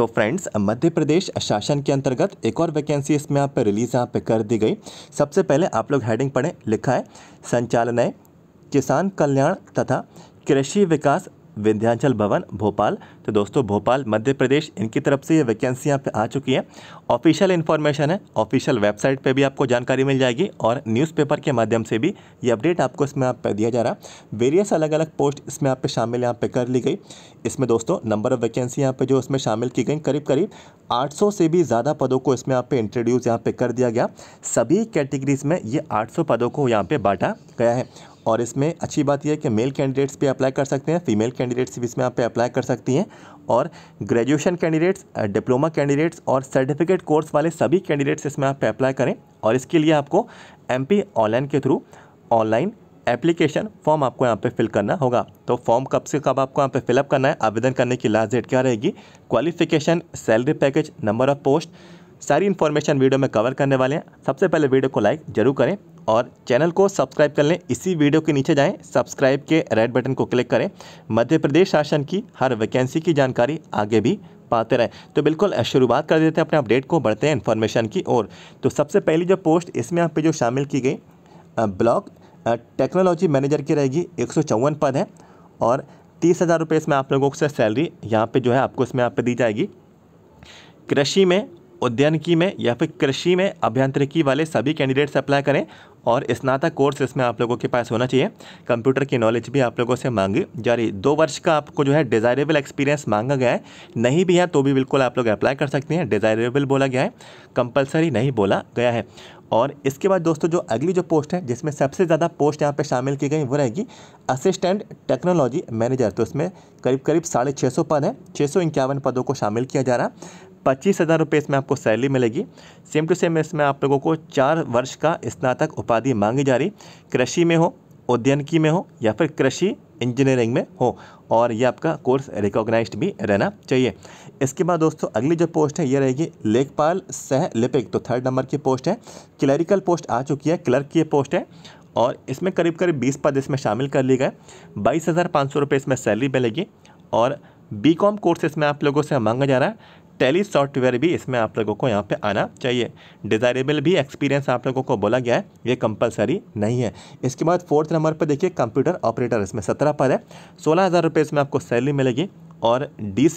तो फ्रेंड्स मध्य प्रदेश शासन के अंतर्गत एक और वैकेंसी इसमें यहाँ पर रिलीज़ यहाँ पे कर दी गई सबसे पहले आप लोग हेडिंग पढ़ें लिखा है संचालनय किसान कल्याण तथा कृषि विकास विंध्याचल भवन भोपाल तो दोस्तों भोपाल मध्य प्रदेश इनकी तरफ से ये वैकेंसी यहाँ पे आ चुकी है ऑफिशियल इन्फॉर्मेशन है ऑफिशियल वेबसाइट पे भी आपको जानकारी मिल जाएगी और न्यूज़पेपर के माध्यम से भी ये अपडेट आपको इसमें आप पे दिया जा रहा है वेरियस अलग अलग पोस्ट इसमें आप पे शामिल यहाँ पे कर ली गई इसमें दोस्तों नंबर ऑफ वैकेंसी यहाँ पे जो इसमें शामिल की गई करीब करीब 800 से भी ज़्यादा पदों को इसमें आप पे इंट्रोड्यूस यहाँ पे कर दिया गया सभी कैटेगरीज में ये आठ पदों को यहाँ पर बांटा गया है और इसमें अच्छी बात यह है कि मेल कैंडिडेट्स भी अप्लाई कर सकते हैं फीमेल कैंडिडेट्स भी इसमें आप पे अप्लाई कर सकती हैं और ग्रेजुएशन कैंडिडेट्स डिप्लोमा कैंडिडेट्स और सर्टिफिकेट कोर्स वाले सभी कैंडिडेट्स इसमें आप पे अप्लाई करें और इसके लिए आपको एम ऑनलाइन के थ्रू ऑनलाइन एप्लीकेशन फॉर्म आपको यहाँ पे फिल करना होगा तो फॉर्म कब से कब आपको यहाँ पे फिलअप करना है आवेदन करने की लास्ट डेट क्या रहेगी qualification salary package number of post सारी इन्फॉर्मेशन वीडियो में कवर करने वाले हैं सबसे पहले वीडियो को लाइक जरूर करें और चैनल को सब्सक्राइब कर लें इसी वीडियो के नीचे जाएं सब्सक्राइब के रेड बटन को क्लिक करें मध्य प्रदेश शासन की हर वैकेंसी की जानकारी आगे भी पाते रहें तो बिल्कुल शुरुआत कर देते हैं अपने अपडेट को बढ़ते हैं इन्फॉर्मेशन की ओर तो सबसे पहली जो पोस्ट इसमें यहाँ पे जो शामिल की गई ब्लॉक टेक्नोलॉजी मैनेजर की रहेगी एक पद है और तीस हज़ार रुपये इसमें आप लोगों से सैलरी यहाँ पे जो है आपको इसमें यहाँ पे दी जाएगी कृषि में उद्यानिकी में या फिर कृषि में अभियांत्रिकी वाले सभी कैंडिडेट्स अप्लाई करें और स्नातक कोर्स इसमें आप लोगों के पास होना चाहिए कंप्यूटर की नॉलेज भी आप लोगों से मांगी जा रही दो वर्ष का आपको जो है डिज़ायरेबल एक्सपीरियंस मांगा गया है नहीं भी है तो भी बिल्कुल आप लोग अप्लाई कर सकते हैं डिज़ायरेबल बोला गया है कंपलसरी नहीं बोला गया है और इसके बाद दोस्तों जो अगली जो पोस्ट है जिसमें सबसे ज़्यादा पोस्ट यहाँ पे शामिल की गई वो रहेगी असिस्टेंट टेक्नोलॉजी मैनेजर तो इसमें करीब करीब साढ़े छः सौ पद हैं छः सौ इक्यावन पदों को शामिल किया जा रहा पच्चीस हज़ार रुपये इसमें आपको सैलरी मिलेगी सेम टू सेम इसमें आप लोगों को चार वर्ष का स्नातक उपाधि मांगी जा रही कृषि में हो उद्यानिकी में हो या फिर कृषि इंजीनियरिंग में हो और ये आपका कोर्स रिकॉग्नाइज्ड भी रहना चाहिए इसके बाद दोस्तों अगली जो पोस्ट है ये रहेगी लेखपाल सह लिपिक तो थर्ड नंबर की पोस्ट है क्लरिकल पोस्ट आ चुकी है क्लर्क की पोस्ट है और इसमें करीब करीब बीस पद इसमें शामिल कर लिए गए बाईस हज़ार पाँच सौ रुपये इसमें सैलरी मिलेगी और बी कॉम कोर्स इसमें आप लोगों से मांगा जा रहा है टेली सॉफ्टवेयर भी इसमें आप लोगों को यहाँ पे आना चाहिए डिज़ायरेबल भी एक्सपीरियंस आप लोगों को बोला गया है ये कंपलसरी नहीं है इसके बाद फोर्थ नंबर पर देखिए कंप्यूटर ऑपरेटर इसमें सत्रह पर है सोलह हज़ार रुपये इसमें आपको सैलरी मिलेगी और डी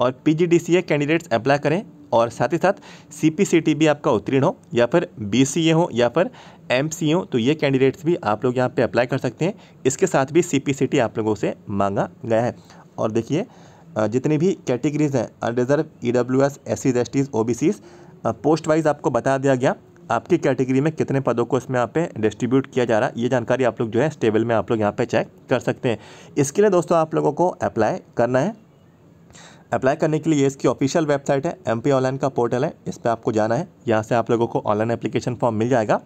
और पी कैंडिडेट्स अप्लाई करें और साथ ही साथ सी पी सी टी भी आपका उत्तीर्ण हो या फिर बी सी ए हो या फिर एम सी हो तो ये कैंडिडेट्स भी आप लोग यहाँ पर अप्लाई कर सकते हैं इसके साथ भी सी पी सी टी आप लोगों से मांगा गया है और देखिए जितनी भी कैटेगरीज हैं unreserved E W S S Cs S Ts O B Cs post wise आपको बता दिया गया आपकी कैटेगरी में कितने पदों को इसमें यहाँ पे डिस्ट्रीब्यूट किया जा रहा है ये जानकारी आप लोग जो है स्टेबल में आप लोग यहाँ पे चेक कर सकते हैं इसके लिए दोस्तों आप लोगों को अप्लाई करना है अप्लाई करने के लिए इसकी ऑफिशियल वेबसाइट है एम ऑनलाइन का पोर्टल है इस पर आपको जाना है यहाँ से आप लोगों को ऑनलाइन एप्लीकेशन फॉर्म मिल जाएगा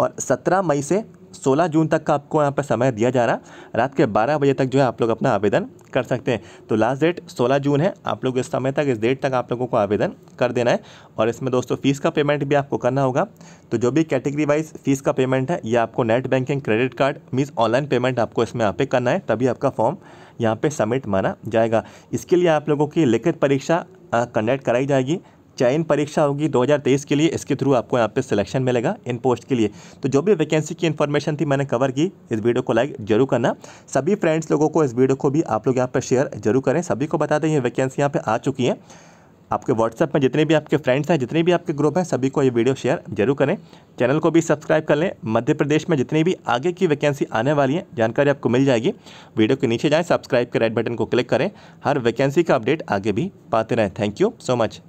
और सत्रह मई से 16 जून तक का आपको यहाँ पर समय दिया जा रहा रात के 12 बजे तक जो है आप लोग अपना आवेदन कर सकते हैं तो लास्ट डेट 16 जून है आप लोग इस समय तक इस डेट तक आप लोगों को आवेदन कर देना है और इसमें दोस्तों फीस का पेमेंट भी आपको करना होगा तो जो भी कैटेगरी वाइज फीस का पेमेंट है या आपको net banking credit card means online payment आपको इसमें यहाँ पे करना है तभी आपका फॉर्म यहाँ पर सबमिट माना जाएगा इसके लिए आप लोगों की लिखित परीक्षा कंडक्ट कराई जाएगी चयन परीक्षा होगी 2023 के लिए इसके थ्रू आपको यहाँ पे सिलेक्शन मिलेगा इन पोस्ट के लिए तो जो भी वैकेंसी की इन्फॉर्मेशन थी मैंने कवर की इस वीडियो को लाइक जरूर करना सभी फ्रेंड्स लोगों को इस वीडियो को भी आप लोग यहाँ पर शेयर जरूर करें सभी को बता दें ये वैकेंसी यहाँ पर आ चुकी है आपके व्हाट्सएप में जितने भी आपके फ्रेंड्स हैं जितने भी आपके ग्रुप हैं सभी को ये वीडियो शेयर जरूर करें चैनल को भी सब्सक्राइब कर लें मध्य प्रदेश में जितनी भी आगे की वैकेंसी आने वाली है जानकारी आपको मिल जाएगी वीडियो के नीचे जाएँ सब्सक्राइब के रेड बटन को क्लिक करें हर वैकेंसी का अपडेट आगे भी पाते रहें थैंक यू सो मच